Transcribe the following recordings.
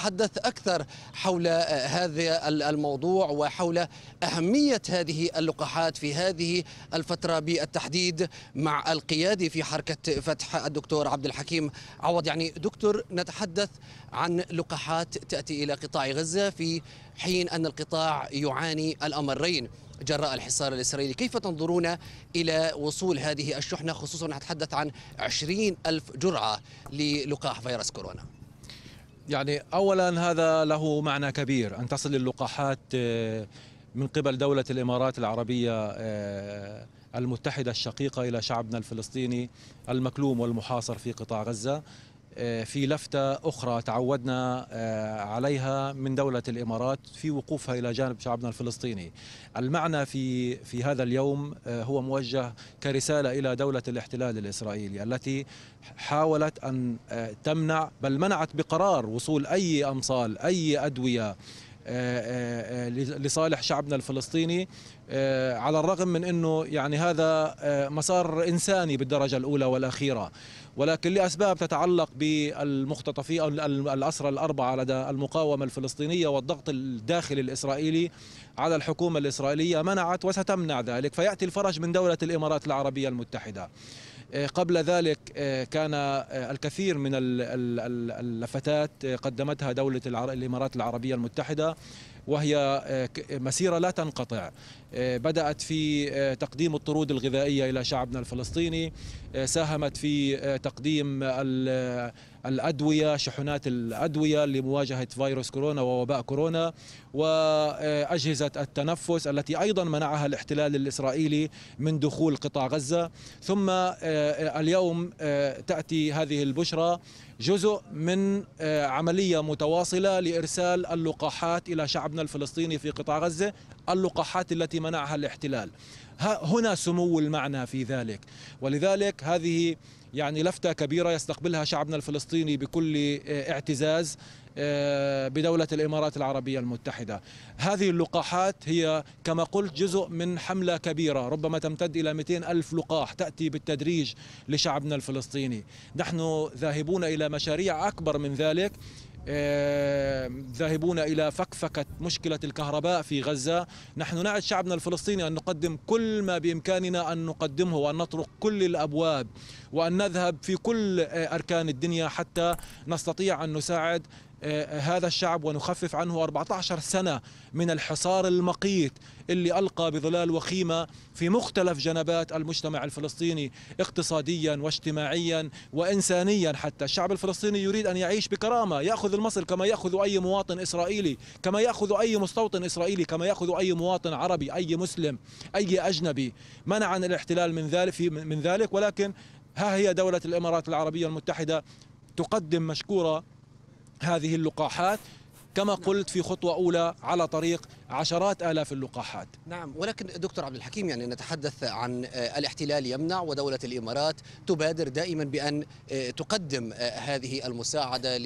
نتحدث أكثر حول آه، هذا الموضوع وحول أهمية هذه اللقاحات في هذه الفترة بالتحديد مع القيادي في حركة فتح الدكتور عبد الحكيم عوض يعني دكتور نتحدث عن لقاحات تأتي إلى قطاع غزة في حين أن القطاع يعاني الأمرين جراء الحصار الإسرائيلي كيف تنظرون إلى وصول هذه الشحنة خصوصا نتحدث عن 20 ألف جرعة للقاح فيروس كورونا يعني اولا هذا له معنى كبير ان تصل اللقاحات آه، من قبل دوله الامارات العربيه آه، المتحده الشقيقه الى شعبنا الفلسطيني المكلوم والمحاصر في قطاع غزه آه، في لفتة أخرى تعودنا آه، عليها من دولة الإمارات في وقوفها إلى جانب شعبنا الفلسطيني المعنى في, في هذا اليوم آه، هو موجه كرسالة إلى دولة الاحتلال الإسرائيلي التي حاولت أن تمنع بل منعت بقرار وصول أي أمصال أي أدوية آه، آه، آه، لصالح شعبنا الفلسطيني على الرغم من انه يعني هذا مسار انساني بالدرجه الاولى والاخيره ولكن لاسباب تتعلق بالمختطفين او الاسرى الاربعه لدى المقاومه الفلسطينيه والضغط الداخلي الاسرائيلي على الحكومه الاسرائيليه منعت وستمنع ذلك فياتي الفرج من دوله الامارات العربيه المتحده آه، قبل ذلك آه، كان آه، الكثير من اللفتات قدمتها دولة الإمارات العربية المتحدة وهي مسيرة لا تنقطع بدأت في تقديم الطرود الغذائية إلى شعبنا الفلسطيني ساهمت في تقديم الادويه شحنات الادويه لمواجهه فيروس كورونا ووباء كورونا واجهزه التنفس التي ايضا منعها الاحتلال الاسرائيلي من دخول قطاع غزه ثم آه، اليوم آه، تاتي هذه البشرى جزء من آه، عمليه متواصله لارسال اللقاحات الى شعبنا الفلسطيني في قطاع غزه اللقاحات التي منعها الاحتلال هنا سمو المعنى في ذلك ولذلك هذه يعني لفتة كبيرة يستقبلها شعبنا الفلسطيني بكل آه، اعتزاز آه، بدولة الإمارات العربية المتحدة هذه اللقاحات هي كما قلت جزء من حملة كبيرة ربما تمتد إلى 200 ألف لقاح تأتي بالتدريج لشعبنا الفلسطيني نحن ذاهبون إلى مشاريع أكبر من ذلك ذاهبون إلى فكفكة مشكلة الكهرباء في غزة نحن نعد شعبنا الفلسطيني أن نقدم كل ما بإمكاننا أن نقدمه وأن نطرق كل الأبواب وأن نذهب في كل آه، أركان الدنيا حتى نستطيع أن نساعد آه، هذا الشعب ونخفف عنه 14 سنة من الحصار المقيت اللي ألقى بظلال وخيمة في مختلف جنبات المجتمع الفلسطيني اقتصاديا واجتماعيا وإنسانيا حتى الشعب الفلسطيني يريد أن يعيش بكرامة يأخذ المصل كما يأخذ أي مواطن إسرائيلي كما يأخذ أي مستوطن إسرائيلي كما يأخذ أي مواطن عربي أي مسلم أي أجنبي منعا الاحتلال من ذلك, من ذلك ولكن ها هي دولة الإمارات العربية المتحدة تقدم مشكورة هذه اللقاحات كما قلت في خطوة أولى على طريق عشرات آلاف اللقاحات نعم ولكن دكتور عبد الحكيم يعني نتحدث عن آه، الاحتلال يمنع ودولة الإمارات تبادر دائما بأن آه، تقدم آه، هذه المساعدة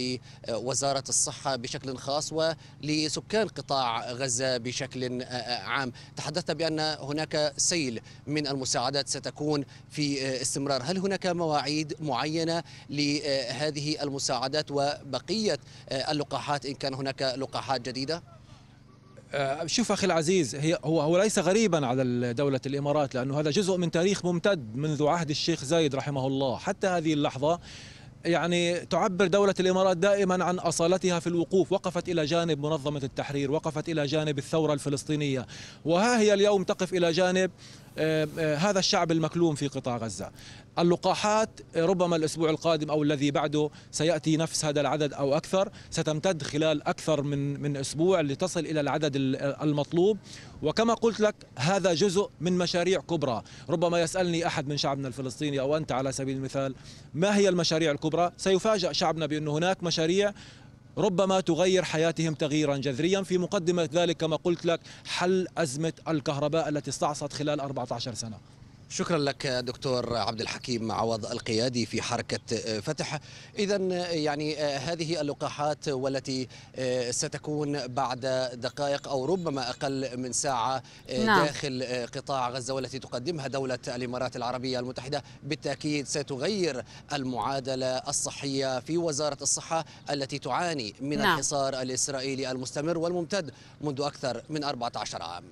لوزارة الصحة بشكل خاص ولسكان قطاع غزة بشكل عام تحدثت بأن هناك سيل من المساعدات ستكون في استمرار هل هناك مواعيد معينة لهذه المساعدات وبقية اللقاحات إن كان هناك لقاحات جديدة؟ آه، شوف اخي العزيز هي هو هو ليس غريبا على دوله الامارات لانه هذا جزء من تاريخ ممتد منذ عهد الشيخ زايد رحمه الله حتى هذه اللحظه يعني تعبر دولة الإمارات دائما عن أصالتها في الوقوف وقفت إلى جانب منظمة التحرير وقفت إلى جانب الثورة الفلسطينية وها هي اليوم تقف إلى جانب آه، آه، هذا الشعب المكلوم في قطاع غزة اللقاحات آه، ربما الأسبوع القادم أو الذي بعده سيأتي نفس هذا العدد أو أكثر ستمتد خلال أكثر من, من أسبوع لتصل إلى العدد المطلوب وكما قلت لك هذا جزء من مشاريع كبرى ربما يسألني أحد من شعبنا الفلسطيني أو أنت على سبيل المثال ما هي المشاريع الكبرى سيفاجأ شعبنا بأن هناك مشاريع ربما تغير حياتهم تغييرا جذريا في مقدمة ذلك كما قلت لك حل أزمة الكهرباء التي استعصت خلال 14 سنة شكرا لك دكتور عبد الحكيم عوض القيادي في حركة آه، فتح إذا آه، يعني آه، هذه اللقاحات والتي ستكون بعد دقائق أو ربما أقل من ساعة نعم. داخل قطاع غزة والتي تقدمها دولة الإمارات العربية المتحدة بالتأكيد ستغير المعادلة الصحية في وزارة الصحة التي تعاني من نعم. الحصار الإسرائيلي المستمر والممتد منذ أكثر من 14 عام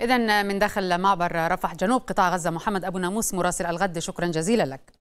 إذا من داخل معبر رفح جنوب قطاع غزة محمد أبو ناموس مراسل الغد شكرا جزيلا لك